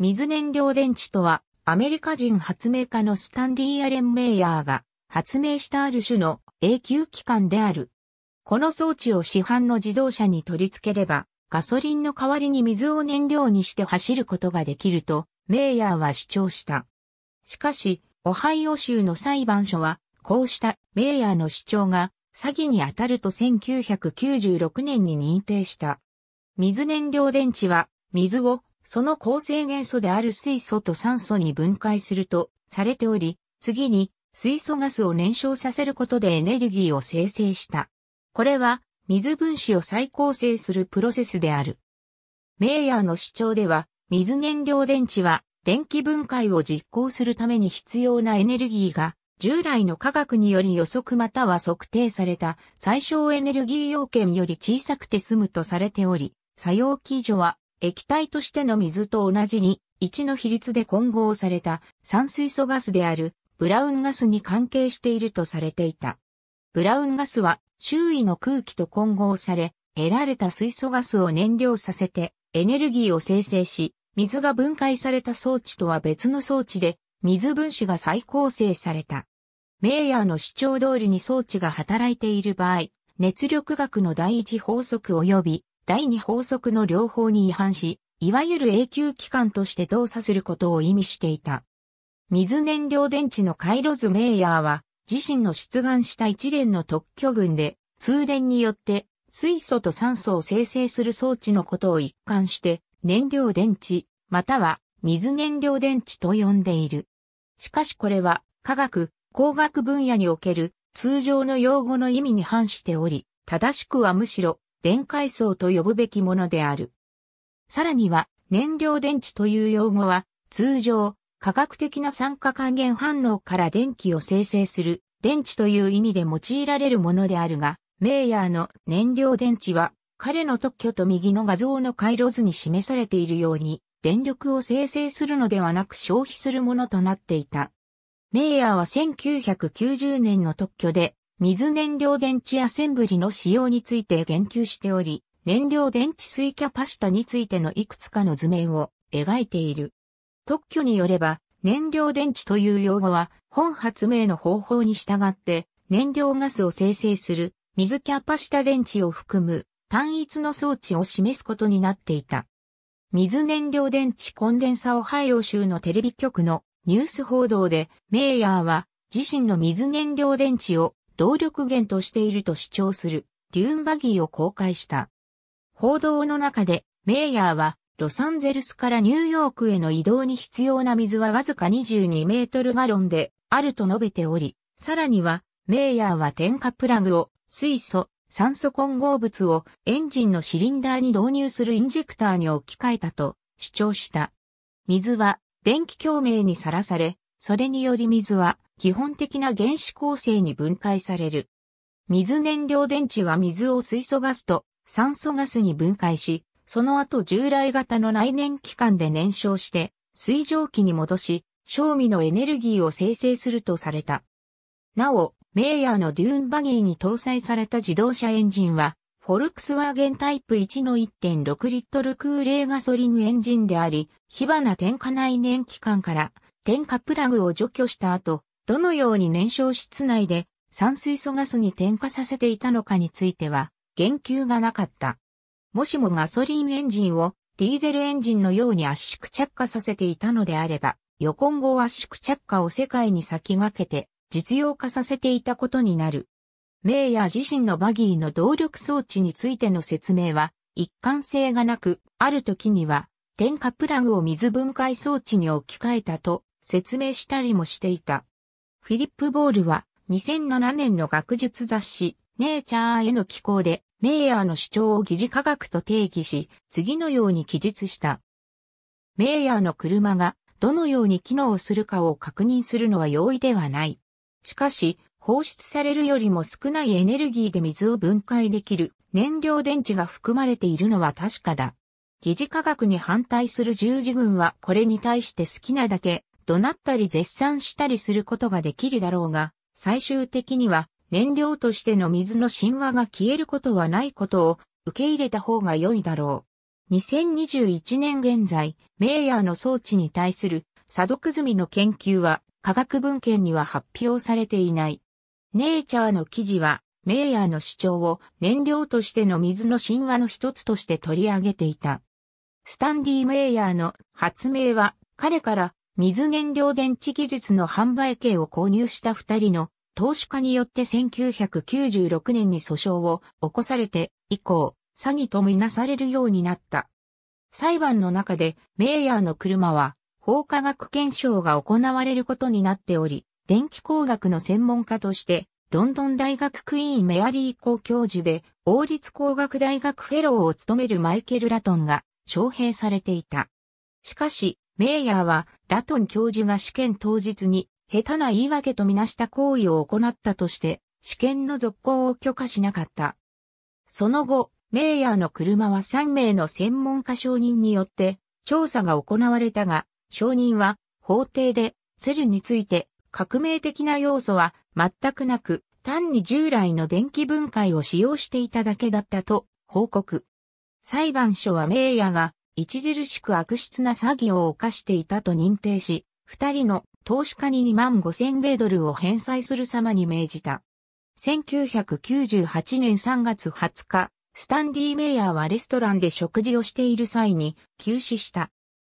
水燃料電池とは、アメリカ人発明家のスタンリー・アレン・メイヤーが発明したある種の永久機関である。この装置を市販の自動車に取り付ければ、ガソリンの代わりに水を燃料にして走ることができると、メイヤーは主張した。しかし、オハイオ州の裁判所は、こうしたメイヤーの主張が詐欺に当たると1996年に認定した。水燃料電池は水をその構成元素である水素と酸素に分解するとされており、次に水素ガスを燃焼させることでエネルギーを生成した。これは水分子を再構成するプロセスである。メイヤーの主張では、水燃料電池は電気分解を実行するために必要なエネルギーが従来の科学により予測または測定された最小エネルギー要件より小さくて済むとされており、作用基準は液体としての水と同じに1の比率で混合された酸水素ガスであるブラウンガスに関係しているとされていた。ブラウンガスは周囲の空気と混合され、得られた水素ガスを燃料させてエネルギーを生成し、水が分解された装置とは別の装置で水分子が再構成された。メイヤーの主張通りに装置が働いている場合、熱力学の第一法則及び第二法則の両方に違反し、いわゆる永久機関として動作することを意味していた。水燃料電池の回路図メイヤーは、自身の出願した一連の特許群で、通電によって水素と酸素を生成する装置のことを一貫して、燃料電池、または水燃料電池と呼んでいる。しかしこれは、科学、工学分野における通常の用語の意味に反しており、正しくはむしろ電解層と呼ぶべきものである。さらには、燃料電池という用語は、通常、科学的な酸化還元反応から電気を生成する電池という意味で用いられるものであるが、メイヤーの燃料電池は、彼の特許と右の画像の回路図に示されているように、電力を生成するのではなく消費するものとなっていた。メイヤーは1990年の特許で、水燃料電池アセンブリの使用について言及しており、燃料電池水キャパシタについてのいくつかの図面を描いている。特許によれば、燃料電池という用語は、本発明の方法に従って、燃料ガスを生成する水キャパシタ電池を含む単一の装置を示すことになっていた。水燃料電池コンデンサオハイオ州のテレビ局のニュース報道で、メイヤーは自身の水燃料電池を動力源としていると主張するデューンバギーを公開した。報道の中で、メイヤーは、ロサンゼルスからニューヨークへの移動に必要な水はわずか22メートルガロンであると述べており、さらには、メイヤーは添加プラグを、水素、酸素混合物をエンジンのシリンダーに導入するインジェクターに置き換えたと主張した。水は電気共鳴にさらされ、それにより水は基本的な原子構成に分解される。水燃料電池は水を水素ガスと酸素ガスに分解し、その後従来型の内燃機関で燃焼して、水蒸気に戻し、賞味のエネルギーを生成するとされた。なお、メイヤーのデューンバギーに搭載された自動車エンジンは、フォルクスワーゲンタイプ1の1.6リットル空冷ガソリンエンジンであり、火花点火内燃機関から点火プラグを除去した後、どのように燃焼室内で酸水素ガスに点火させていたのかについては、言及がなかった。もしもガソリンエンジンをディーゼルエンジンのように圧縮着火させていたのであれば、予今後圧縮着火を世界に先駆けて実用化させていたことになる。メイヤー自身のバギーの動力装置についての説明は一貫性がなく、ある時には点火プラグを水分解装置に置き換えたと説明したりもしていた。フィリップ・ボールは2007年の学術雑誌ネイチャーへの寄稿でメイヤーの主張を疑似科学と定義し、次のように記述した。メイヤーの車がどのように機能するかを確認するのは容易ではない。しかし、放出されるよりも少ないエネルギーで水を分解できる燃料電池が含まれているのは確かだ。疑似科学に反対する十字軍はこれに対して好きなだけ怒鳴ったり絶賛したりすることができるだろうが、最終的には燃料としての水の神話が消えることはないことを受け入れた方が良いだろう。2021年現在、メイヤーの装置に対する査読済みの研究は科学文献には発表されていない。ネイチャーの記事は、メイヤーの主張を燃料としての水の神話の一つとして取り上げていた。スタンリー・メイヤーの発明は彼から水燃料電池技術の販売権を購入した二人の投資家によって1996年に訴訟を起こされて以降、詐欺とみなされるようになった。裁判の中でメイヤーの車は法科学検証が行われることになっており、電気工学の専門家としてロンドン大学クイーンメアリー校教授で王立工学大学フェローを務めるマイケル・ラトンが招聘されていた。しかし、メイヤーは、ラトン教授が試験当日に、下手な言い訳とみなした行為を行ったとして、試験の続行を許可しなかった。その後、メイヤーの車は3名の専門家証人によって調査が行われたが、証人は法廷でセルについて革命的な要素は全くなく、単に従来の電気分解を使用していただけだったと報告。裁判所はメイヤーが著しく悪質な詐欺を犯していたと認定し、二人の投資家に2万5千米ドルを返済する様に命じた。1998年3月20日、スタンリー・メイヤーはレストランで食事をしている際に急死した。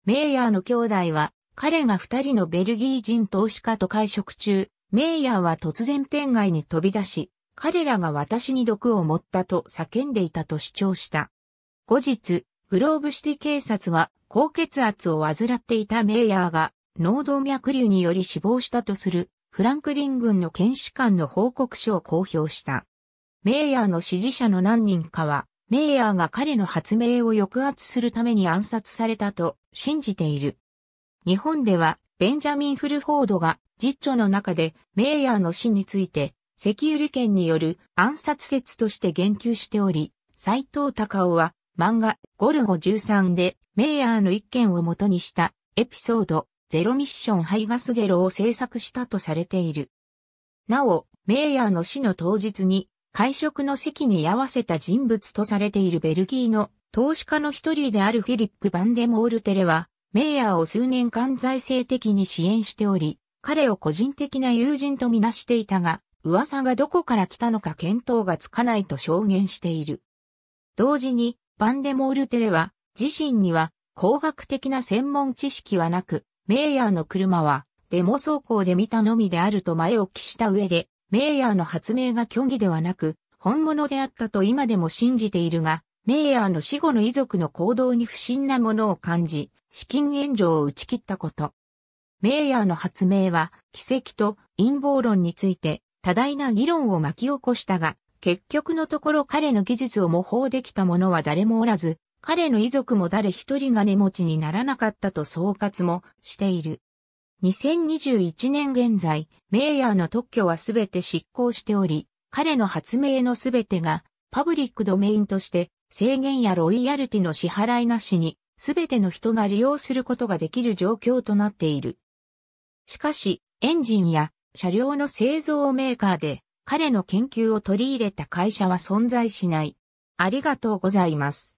メイヤーの兄弟は、彼が二人のベルギー人投資家と会食中、メイヤーは突然店外に飛び出し、彼らが私に毒を持ったと叫んでいたと主張した。後日、グローブシティ警察は高血圧を患っていたメイヤーが脳動脈瘤により死亡したとするフランクリン軍の検視官の報告書を公表した。メイヤーの支持者の何人かは、メイヤーが彼の発明を抑圧するために暗殺されたと信じている。日本では、ベンジャミン・フルフォードが実著の中でメイヤーの死について、石油利権による暗殺説として言及しており、斎藤隆夫は漫画ゴルゴ13でメイヤーの一件をもとにしたエピソードゼロミッション排ガスゼロを制作したとされている。なお、メイヤーの死の当日に会食の席に居合わせた人物とされているベルギーの投資家の一人であるフィリップ・バンデモールテレは、メイヤーを数年間財政的に支援しており、彼を個人的な友人とみなしていたが、噂がどこから来たのか見当がつかないと証言している。同時に、バンデモールテレは、自身には工学的な専門知識はなく、メイヤーの車はデモ走行で見たのみであると前置きした上で、メイヤーの発明が虚偽ではなく、本物であったと今でも信じているが、メイヤーの死後の遺族の行動に不審なものを感じ、資金援助を打ち切ったこと。メイヤーの発明は、奇跡と陰謀論について多大な議論を巻き起こしたが、結局のところ彼の技術を模倣できた者は誰もおらず、彼の遺族も誰一人が根持ちにならなかったと総括もしている。2021年現在、メイヤーの特許はすべて執行しており、彼の発明のすべてがパブリックドメインとして制限やロイヤルティの支払いなしに、すべての人が利用することができる状況となっている。しかし、エンジンや車両の製造メーカーで彼の研究を取り入れた会社は存在しない。ありがとうございます。